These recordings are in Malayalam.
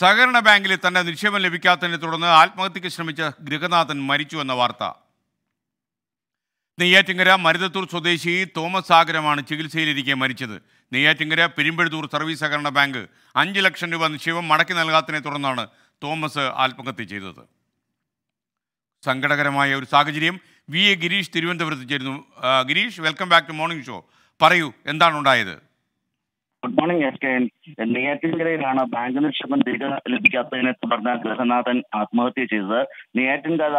സഹകരണ ബാങ്കിൽ തന്റെ നിക്ഷേപം ലഭിക്കാത്തതിനെ തുടർന്ന് ആത്മഹത്യയ്ക്ക് ശ്രമിച്ച ഗൃഹനാഥൻ മരിച്ചു എന്ന വാർത്ത നെയ്യാറ്റിങ്കര മരുതത്തൂർ സ്വദേശി തോമസ് സാഗരമാണ് ചികിത്സയിലിരിക്കെ മരിച്ചത് നെയ്യാറ്റിങ്കര പെരുമ്പഴുത്തൂർ സർവീസ് സഹകരണ ബാങ്ക് അഞ്ച് ലക്ഷം രൂപ നിക്ഷേപം മടക്കി നൽകാത്തതിനെ തുടർന്നാണ് തോമസ് ആത്മഹത്യ ചെയ്തത് സങ്കടകരമായ ഒരു സാഹചര്യം വി എ ഗിരീഷ് തിരുവനന്തപുരത്ത് ചേരുന്നു Girish welcome back to morning show പറയൂ എന്താണ് ഉണ്ടായത് ഗുഡ് മോർണിംഗ് എസ് കെ നെയ്യാറ്റിൻകരയിലാണ് ബാങ്ക് നിക്ഷേപം തിരികെ ലഭിക്കാത്തതിനെ തുടർന്ന് ഗൃഹനാഥൻ ആത്മഹത്യ ചെയ്തത് നെയ്യാറ്റിൻകര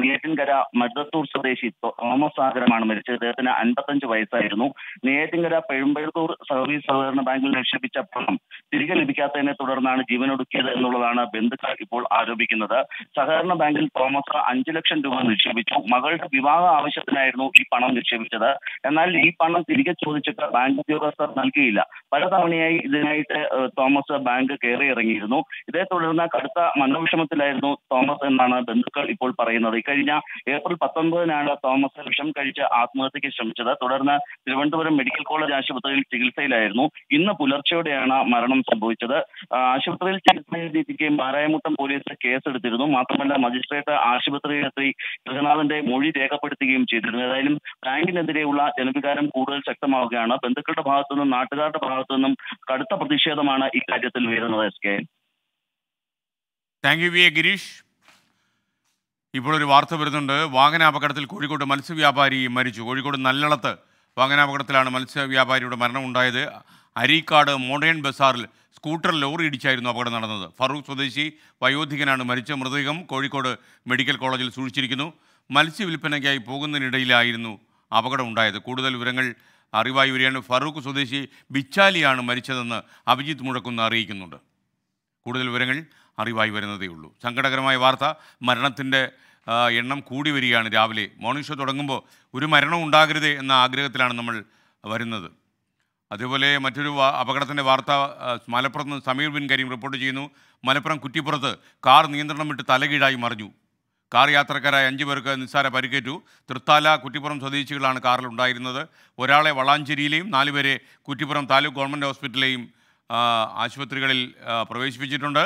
നെയ്യാറ്റിൻകര മരുതത്തൂർ സ്വദേശി തോമസ് സാഗരമാണ് മരിച്ചത് അദ്ദേഹത്തിന് അൻപത്തഞ്ച് വയസ്സായിരുന്നു നെയ്യാറ്റിൻകര പെഴുമ്പഴത്തൂർ സർവീസ് സഹകരണ ബാങ്കിൽ നിക്ഷേപിച്ച പണം തിരികെ ലഭിക്കാത്തതിനെ തുടർന്നാണ് ജീവനൊടുക്കിയത് എന്നുള്ളതാണ് ബന്ധുക്കൾ ഇപ്പോൾ ആരോപിക്കുന്നത് സഹകരണ ബാങ്കിൽ തോമസ് അഞ്ചു ലക്ഷം രൂപ നിക്ഷേപിച്ചു മകളുടെ വിവാഹ ആവശ്യത്തിനായിരുന്നു ഈ പണം നിക്ഷേപിച്ചത് എന്നാൽ ഈ പണം തിരികെ ചോദിച്ചിട്ട് ബാങ്ക് ഉദ്യോഗസ്ഥർ നൽകിയില്ല പല തവണയായി ഇതിനായിട്ട് തോമസ് ബാങ്ക് കയറി ഇറങ്ങിയിരുന്നു ഇതേ തുടർന്ന് കടുത്ത മനോവിഷമത്തിലായിരുന്നു തോമസ് എന്നാണ് ബന്ധുക്കൾ ഇപ്പോൾ പറയുന്നത് ഇക്കഴിഞ്ഞ ഏപ്രിൽ പത്തൊൻപതിനാണ് തോമസ് വിഷം കഴിച്ച് ആത്മഹത്യക്ക് ശ്രമിച്ചത് തുടർന്ന് തിരുവനന്തപുരം മെഡിക്കൽ കോളേജ് ആശുപത്രിയിൽ ചികിത്സയിലായിരുന്നു ഇന്ന് പുലർച്ചെയോടെയാണ് മരണം സംഭവിച്ചത് ആശുപത്രിയിൽ ചികിത്സയിലെത്തിക്കുകയും മാരായമുട്ടം പോലീസ് കേസെടുത്തിരുന്നു മാത്രമല്ല മജിസ്ട്രേറ്റ് ആശുപത്രിയിലെത്തി ഗൃഹനാഥന്റെ മൊഴി രേഖപ്പെടുത്തുകയും ചെയ്തിരുന്നു ഏതായാലും ബാങ്കിനെതിരെയുള്ള ജനവികാരം കൂടുതൽ ശക്തമാവുകയാണ് ബന്ധുക്കളുടെ ഭാഗത്തുനിന്നും നാട്ടുകാരുടെ ഭാഗത്തു ഭാഗത്തു നിന്നും കടുത്ത പ്രതിഷേധമാണ് ഇക്കാര്യത്തിൽ ഉയരുന്നത് S K thank you V A Girish ഇപ്പോൾ ഒരു വാർത്ത വരുന്നുണ്ട് വാഹനാപകടത്തിൽ കോഴിക്കോട് മത്സ്യവ്യാപാരി മരിച്ചു കോഴിക്കോട് നല്ലളത്ത് വാഹനാപകടത്തിലാണ് മത്സ്യവ്യാപാരിയുടെ മരണം ഉണ്ടായത് അരീക്കാട് മോഡേൺ ബസാറിൽ സ്കൂട്ടർ ലോറി ഇടിച്ചായിരുന്നു അപകടം നടന്നത് ഫറൂഖ് സ്വദേശി വയോധികനാണ് മരിച്ച മൃതദേഹം കോഴിക്കോട് മെഡിക്കൽ കോളേജിൽ സൂക്ഷിച്ചിരിക്കുന്നു മത്സ്യവില്പനയ്ക്കായി പോകുന്നതിനിടയിലായിരുന്നു അപകടമുണ്ടായത് കൂടുതൽ വിവരങ്ങൾ അറിവായി വരികയാണ് ഫറൂഖ് സ്വദേശി ബിച്ചാലിയാണ് മരിച്ചതെന്ന് അഭിജിത്ത് മുഴക്കുന്ന അറിയിക്കുന്നുണ്ട് കൂടുതൽ വിവരങ്ങൾ അറിവായി വരുന്നതേ ഉള്ളൂ സങ്കടകരമായ വാർത്ത മരണത്തിൻ്റെ എണ്ണം കൂടി വരികയാണ് രാവിലെ മോർണിംഗ് ഷോ തുടങ്ങുമ്പോൾ ഒരു മരണം ഉണ്ടാകരുതേ എന്ന ആഗ്രഹത്തിലാണ് നമ്മൾ വരുന്നത് അതേപോലെ മറ്റൊരു അപകടത്തിൻ്റെ വാർത്ത മലപ്പുറത്ത് നിന്ന് സമീർ ബിൻ കരീം റിപ്പോർട്ട് ചെയ്യുന്നു മലപ്പുറം കുറ്റിപ്പുറത്ത് കാർ നിയന്ത്രണം വിട്ട് തലകീഴായി മറിഞ്ഞു കാർ യാത്രക്കാരായ അഞ്ചു പേർക്ക് നിസ്സാര പരിക്കേറ്റു തൃത്താല കുറ്റിപ്പുറം സ്വദേശികളാണ് കാറിൽ ഉണ്ടായിരുന്നത് ഒരാളെ വളാഞ്ചേരിയിലെയും നാലുപേരെ കുറ്റിപ്പുറം താലൂക്ക് ഗവൺമെൻറ് ഹോസ്പിറ്റലിലെയും ആശുപത്രികളിൽ പ്രവേശിപ്പിച്ചിട്ടുണ്ട്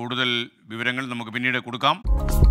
കൂടുതൽ വിവരങ്ങൾ നമുക്ക് പിന്നീട് കൊടുക്കാം